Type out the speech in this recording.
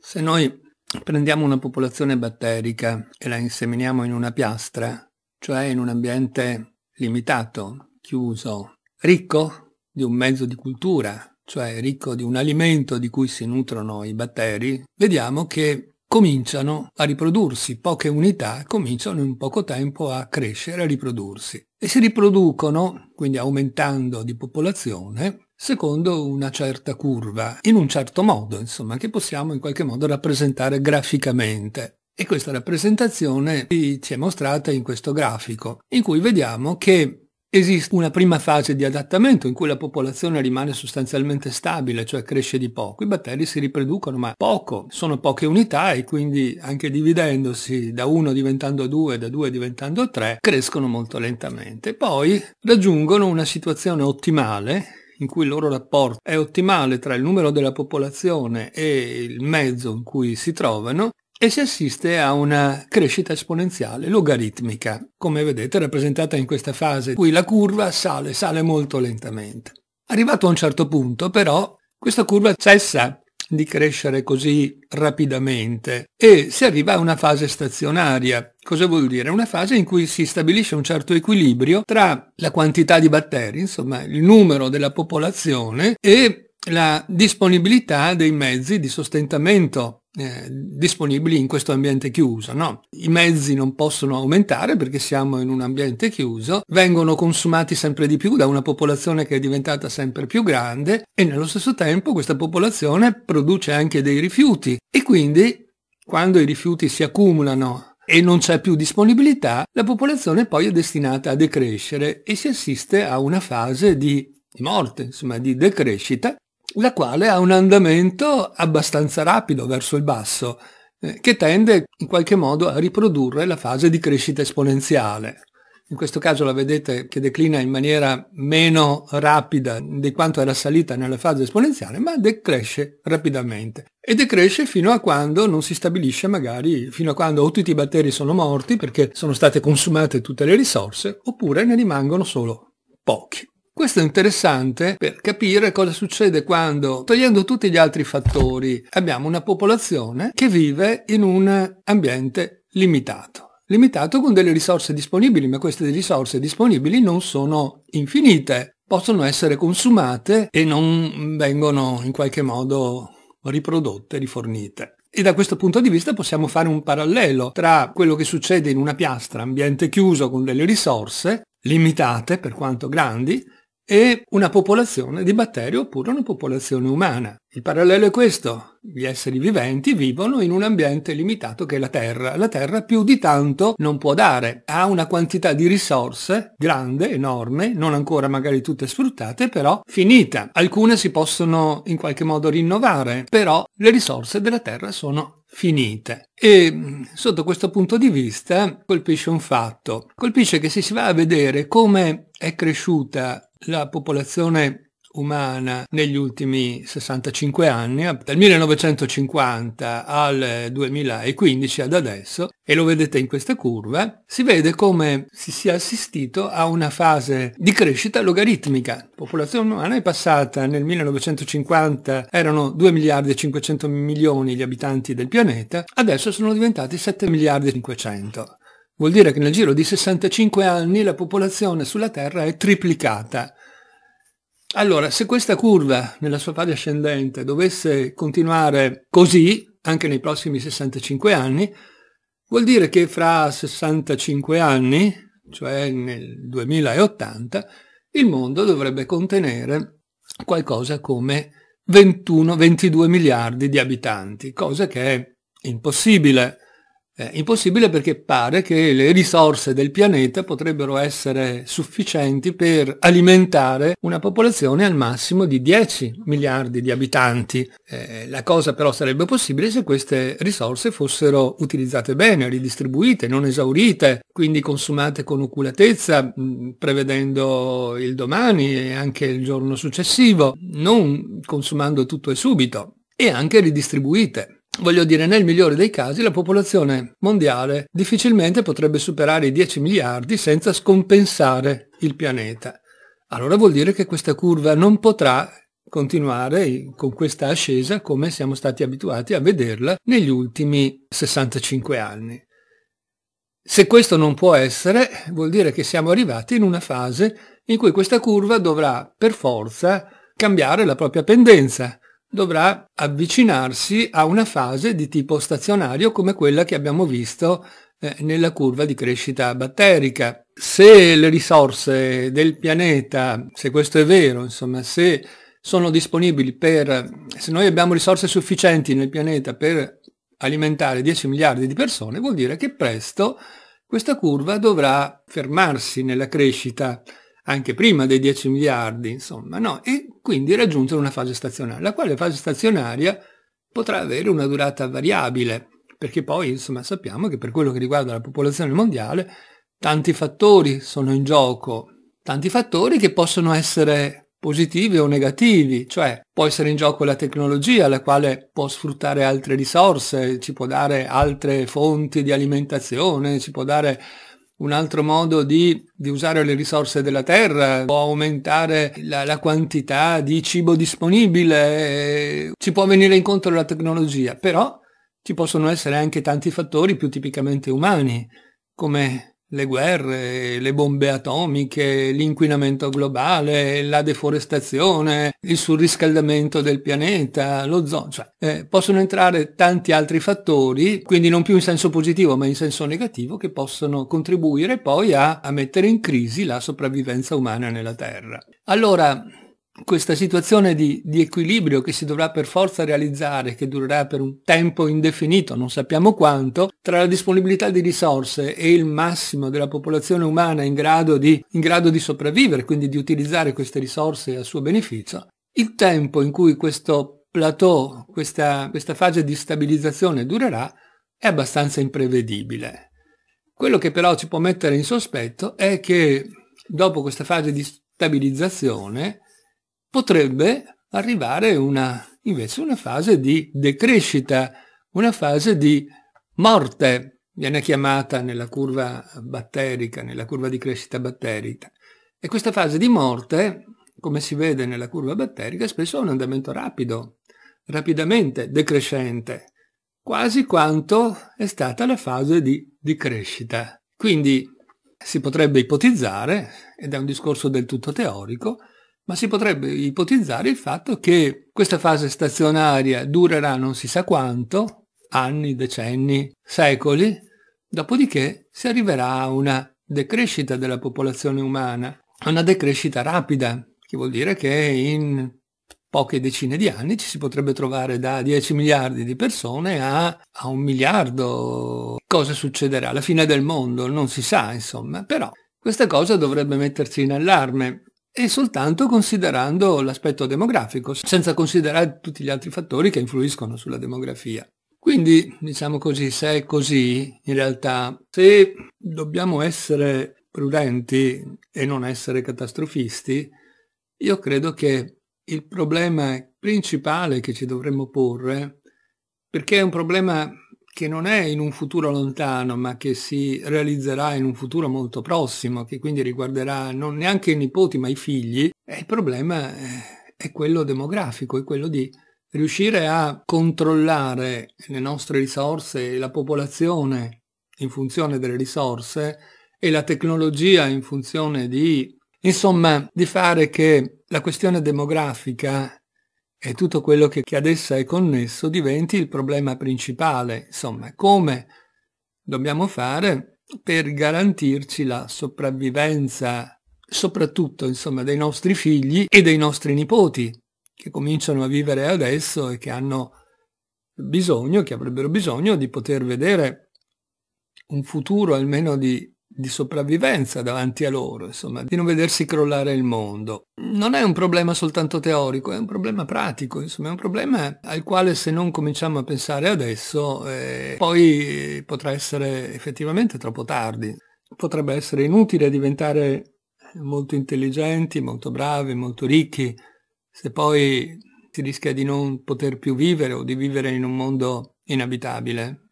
Se noi prendiamo una popolazione batterica e la inseminiamo in una piastra, cioè in un ambiente limitato, chiuso, ricco di un mezzo di cultura, cioè ricco di un alimento di cui si nutrono i batteri, vediamo che cominciano a riprodursi, poche unità cominciano in poco tempo a crescere, a riprodursi e si riproducono, quindi aumentando di popolazione, secondo una certa curva, in un certo modo, insomma, che possiamo in qualche modo rappresentare graficamente. E questa rappresentazione ci è mostrata in questo grafico, in cui vediamo che Esiste una prima fase di adattamento in cui la popolazione rimane sostanzialmente stabile, cioè cresce di poco. I batteri si riproducono, ma poco, sono poche unità e quindi anche dividendosi da 1 diventando 2, da 2 diventando 3, crescono molto lentamente. Poi raggiungono una situazione ottimale in cui il loro rapporto è ottimale tra il numero della popolazione e il mezzo in cui si trovano, e si assiste a una crescita esponenziale logaritmica, come vedete rappresentata in questa fase, in cui la curva sale, sale molto lentamente. Arrivato a un certo punto, però, questa curva cessa di crescere così rapidamente e si arriva a una fase stazionaria. Cosa vuol dire? Una fase in cui si stabilisce un certo equilibrio tra la quantità di batteri, insomma il numero della popolazione e la disponibilità dei mezzi di sostentamento eh, disponibili in questo ambiente chiuso. No? I mezzi non possono aumentare perché siamo in un ambiente chiuso, vengono consumati sempre di più da una popolazione che è diventata sempre più grande e nello stesso tempo questa popolazione produce anche dei rifiuti e quindi quando i rifiuti si accumulano e non c'è più disponibilità, la popolazione poi è destinata a decrescere e si assiste a una fase di morte, insomma di decrescita, la quale ha un andamento abbastanza rapido verso il basso, eh, che tende in qualche modo a riprodurre la fase di crescita esponenziale. In questo caso la vedete che declina in maniera meno rapida di quanto era salita nella fase esponenziale, ma decresce rapidamente. E decresce fino a quando non si stabilisce magari, fino a quando o tutti i batteri sono morti perché sono state consumate tutte le risorse, oppure ne rimangono solo pochi. Questo è interessante per capire cosa succede quando, togliendo tutti gli altri fattori, abbiamo una popolazione che vive in un ambiente limitato limitato con delle risorse disponibili, ma queste risorse disponibili non sono infinite, possono essere consumate e non vengono in qualche modo riprodotte, rifornite. E da questo punto di vista possiamo fare un parallelo tra quello che succede in una piastra, ambiente chiuso con delle risorse limitate per quanto grandi, e una popolazione di batteri oppure una popolazione umana. Il parallelo è questo, gli esseri viventi vivono in un ambiente limitato che è la Terra. La Terra più di tanto non può dare, ha una quantità di risorse grande, enorme, non ancora magari tutte sfruttate, però finita. Alcune si possono in qualche modo rinnovare, però le risorse della Terra sono finite. E mm, sotto questo punto di vista colpisce un fatto, colpisce che se si va a vedere come è cresciuta la popolazione umana negli ultimi 65 anni, eh, dal 1950 al 2015 ad adesso, e lo vedete in questa curva, si vede come si sia assistito a una fase di crescita logaritmica. La popolazione umana è passata nel 1950, erano 2 miliardi e 500 milioni gli abitanti del pianeta, adesso sono diventati 7 miliardi e 500. Vuol dire che nel giro di 65 anni la popolazione sulla Terra è triplicata. Allora, se questa curva nella sua fase ascendente dovesse continuare così, anche nei prossimi 65 anni, vuol dire che fra 65 anni, cioè nel 2080, il mondo dovrebbe contenere qualcosa come 21-22 miliardi di abitanti, cosa che è impossibile eh, impossibile perché pare che le risorse del pianeta potrebbero essere sufficienti per alimentare una popolazione al massimo di 10 miliardi di abitanti. Eh, la cosa però sarebbe possibile se queste risorse fossero utilizzate bene, ridistribuite, non esaurite, quindi consumate con oculatezza, mh, mm, prevedendo il domani e anche il giorno successivo, non consumando tutto e subito, e anche ridistribuite. Voglio dire, nel migliore dei casi la popolazione mondiale difficilmente potrebbe superare i 10 miliardi senza scompensare il pianeta. Allora vuol dire che questa curva non potrà continuare con questa ascesa come siamo stati abituati a vederla negli ultimi 65 anni. Se questo non può essere, vuol dire che siamo arrivati in una fase in cui questa curva dovrà per forza cambiare la propria pendenza, dovrà avvicinarsi a una fase di tipo stazionario come quella che abbiamo visto eh, nella curva di crescita batterica. Se le risorse del pianeta, se questo è vero, insomma, se sono disponibili per, se noi abbiamo risorse sufficienti nel pianeta per alimentare 10 miliardi di persone, vuol dire che presto questa curva dovrà fermarsi nella crescita anche prima dei 10 miliardi, insomma, no? E quindi raggiungere una fase stazionaria, la quale fase stazionaria potrà avere una durata variabile, perché poi, insomma, sappiamo che per quello che riguarda la popolazione mondiale, tanti fattori sono in gioco, tanti fattori che possono essere positivi o negativi, cioè può essere in gioco la tecnologia, la quale può sfruttare altre risorse, ci può dare altre fonti di alimentazione, ci può dare un altro modo di, di, usare le risorse della terra, può aumentare la, la quantità di cibo disponibile, eh, ci può venire incontro la tecnologia, però ci possono essere anche tanti fattori più tipicamente umani, come le guerre, le bombe atomiche, l'inquinamento globale, la deforestazione, il surriscaldamento del pianeta, lo l'ozono, cioè eh, possono entrare tanti altri fattori, quindi non più in senso positivo ma in senso negativo, che possono contribuire poi a, a mettere in crisi la sopravvivenza umana nella Terra. Allora, questa situazione di, di, equilibrio che si dovrà per forza realizzare, che durerà per un tempo indefinito, non sappiamo quanto, tra la disponibilità di risorse e il massimo della popolazione umana in grado di, in grado di sopravvivere, quindi di utilizzare queste risorse a suo beneficio, il tempo in cui questo plateau, questa, questa fase di stabilizzazione durerà, è abbastanza imprevedibile. Quello che però ci può mettere in sospetto è che dopo questa fase di stabilizzazione, potrebbe arrivare una, invece una fase di decrescita, una fase di morte, viene chiamata nella curva batterica, nella curva di crescita batterica. E questa fase di morte, come si vede nella curva batterica, spesso ha un andamento rapido, rapidamente decrescente, quasi quanto è stata la fase di, di crescita. Quindi si potrebbe ipotizzare, ed è un discorso del tutto teorico, ma si potrebbe ipotizzare il fatto che questa fase stazionaria durerà non si sa quanto, anni, decenni, secoli, dopodiché si arriverà a una decrescita della popolazione umana, una decrescita rapida, che vuol dire che in poche decine di anni ci si potrebbe trovare da 10 miliardi di persone a, a un miliardo. Cosa succederà? La fine del mondo non si sa, insomma, però questa cosa dovrebbe metterci in allarme e soltanto considerando l'aspetto demografico, senza considerare tutti gli altri fattori che influiscono sulla demografia. Quindi, diciamo così, se è così, in realtà, se dobbiamo essere prudenti e non essere catastrofisti, io credo che il problema principale che ci dovremmo porre, perché è un problema che non è in un futuro lontano, ma che si realizzerà in un futuro molto prossimo, che quindi riguarderà non neanche i nipoti, ma i figli, il problema eh, è quello demografico, è quello di riuscire a controllare le nostre risorse e la popolazione in funzione delle risorse e la tecnologia in funzione di... Insomma, di fare che la questione demografica e tutto quello che, che ad essa è connesso diventi il problema principale, insomma, come dobbiamo fare per garantirci la sopravvivenza soprattutto insomma dei nostri figli e dei nostri nipoti che cominciano a vivere adesso e che hanno bisogno, che avrebbero bisogno di poter vedere un futuro almeno di di sopravvivenza davanti a loro, insomma, di non vedersi crollare il mondo. Non è un problema soltanto teorico, è un problema pratico, insomma, è un problema al quale se non cominciamo a pensare adesso, eh, poi potrà essere effettivamente troppo tardi. Potrebbe essere inutile diventare molto intelligenti, molto bravi, molto ricchi, se poi si rischia di non poter più vivere o di vivere in un mondo inabitabile.